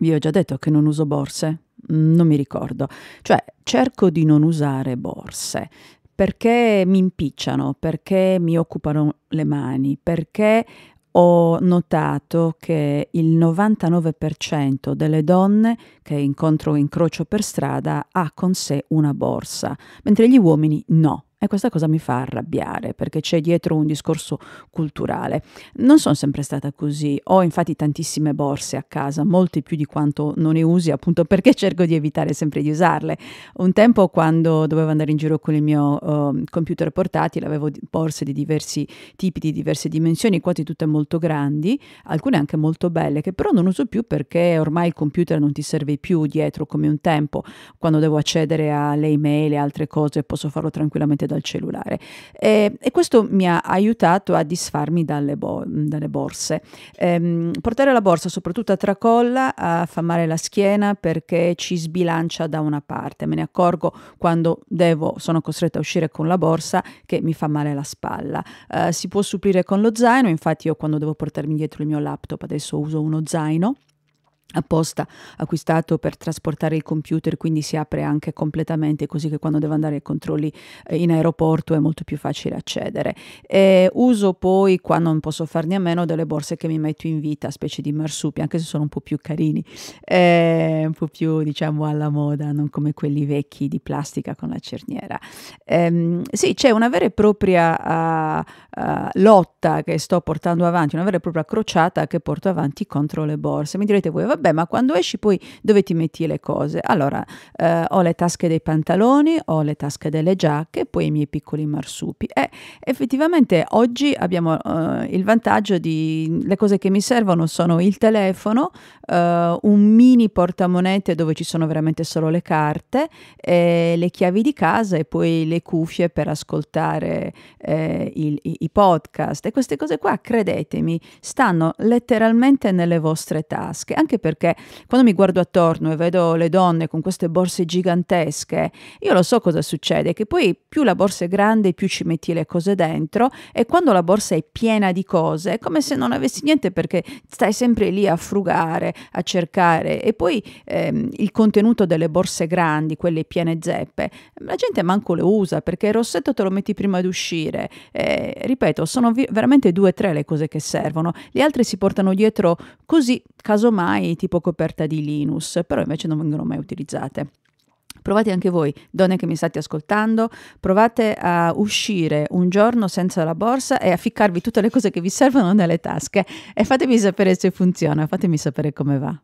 Vi ho già detto che non uso borse? Mm, non mi ricordo. Cioè, cerco di non usare borse perché mi impicciano, perché mi occupano le mani, perché ho notato che il 99% delle donne che incontro o incrocio per strada ha con sé una borsa, mentre gli uomini no. E questa cosa mi fa arrabbiare perché c'è dietro un discorso culturale. Non sono sempre stata così. Ho infatti tantissime borse a casa, molte più di quanto non ne usi, appunto perché cerco di evitare sempre di usarle. Un tempo quando dovevo andare in giro con il mio uh, computer portatile avevo borse di diversi tipi, di diverse dimensioni, quasi tutte molto grandi, alcune anche molto belle, che però non uso più perché ormai il computer non ti serve più dietro come un tempo, quando devo accedere alle email e altre cose posso farlo tranquillamente dal cellulare. E, ehm, e questo mi ha aiutato a disfarmi dalle, bo dalle borse. Ehm, portare la borsa, soprattutto a tracolla, fa male la schiena perché ci sbilancia da una parte. Me ne accorgo quando devo, sono costretta a uscire con la borsa che mi fa male la spalla. Eh, si può supplire con lo zaino, infatti io quando devo portarmi dietro il mio laptop adesso uso uno zaino apposta acquistato per trasportare il computer, quindi si apre anche completamente così che quando devo andare ai controlli eh, in aeroporto è molto più facile accedere. E uso poi, qua non posso farne a meno, delle borse che mi metto in vita, specie di marsupi, anche se sono un po' più carini, eh, un po' più diciamo alla moda, non come quelli vecchi di plastica con la cerniera. Ehm, sì, c'è una vera e propria uh, uh, lotta che sto portando avanti, una vera e propria crociata che porto avanti contro le borse. Mi direte voi, vabbè, vabbè, ma quando esci poi dove ti metti le cose? Allora, eh, ho le tasche dei pantaloni, ho le tasche delle giacche, poi i miei piccoli marsupi. E effettivamente oggi abbiamo eh, il vantaggio di le cose che mi servono sono il telefono, eh, un mini portamonete dove ci sono veramente solo le carte, eh, le chiavi di casa e poi le cuffie per ascoltare eh, il, i, i podcast. E queste cose qua, credetemi, stanno letteralmente nelle vostre tasche, anche per perché quando mi guardo attorno e vedo le donne con queste borse gigantesche, io lo so cosa succede, che poi più la borsa è grande, più ci metti le cose dentro e quando la borsa è piena di cose è come se non avessi niente perché stai sempre lì a frugare, a cercare e poi ehm, il contenuto delle borse grandi, quelle piene zeppe, la gente manco le usa perché il rossetto te lo metti prima di uscire. Eh, ripeto, sono veramente due o tre le cose che servono, le altre si portano dietro così, casomai tipo coperta di Linux, però invece non vengono mai utilizzate. Provate anche voi, donne che mi state ascoltando, provate a uscire un giorno senza la borsa e a ficcarvi tutte le cose che vi servono nelle tasche e fatemi sapere se funziona, fatemi sapere come va.